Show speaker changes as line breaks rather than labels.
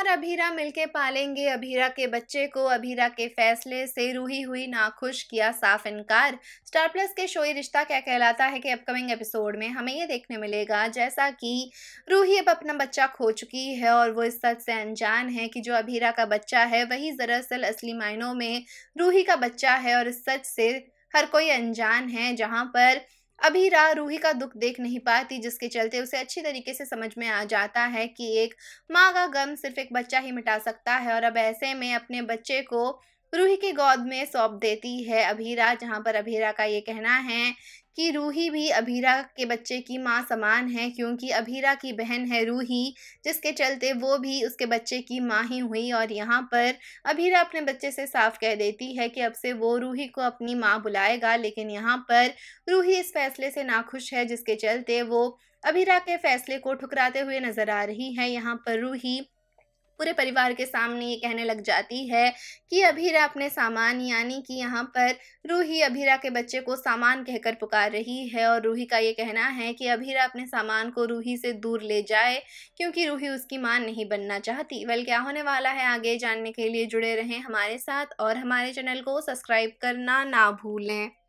और अभीरा मिलके पालेंगे अभीरा के बच्चे को अभीरा के फैसले से रूही हुई नाखुश किया साफ इनकार स्टार प्लस के शोई रिश्ता क्या कहलाता है कि अपकमिंग एपिसोड में हमें ये देखने मिलेगा जैसा कि रूही अब अपना बच्चा खो चुकी है और वो इस सच से अनजान है कि जो अभीरा का बच्चा है वही दरअसल असली मायनों में रूही का बच्चा है और इस सच से हर कोई अनजान है जहाँ पर अभी रा रूही का दुख देख नहीं पाती जिसके चलते उसे अच्छी तरीके से समझ में आ जाता है कि एक माँ का गम सिर्फ एक बच्चा ही मिटा सकता है और अब ऐसे में अपने बच्चे को रूही के गोद में सौंप देती है अभीरा जहाँ पर अभीरा का ये कहना है कि रूही भी अभीरा के बच्चे की माँ समान है क्योंकि अभीरा की बहन है रूही जिसके चलते वो भी उसके बच्चे की माँ ही हुई और यहाँ पर अभीरा अपने बच्चे से साफ कह देती है कि अब से वो रूही को अपनी माँ बुलाएगा लेकिन यहाँ पर रूही इस फैसले से नाखुश है जिसके चलते वो अभीरा के फैसले को ठुकराते हुए नज़र आ रही है यहाँ पर रूही पूरे परिवार के सामने ये कहने लग जाती है कि अभीरा अपने सामान यानी कि यहाँ पर रूही अभीरा के बच्चे को सामान कहकर पुकार रही है और रूही का ये कहना है कि अभीरा अपने सामान को रूही से दूर ले जाए क्योंकि रूही उसकी माँ नहीं बनना चाहती वेल क्या होने वाला है आगे जानने के लिए जुड़े रहें हमारे साथ और हमारे चैनल को सब्सक्राइब करना ना भूलें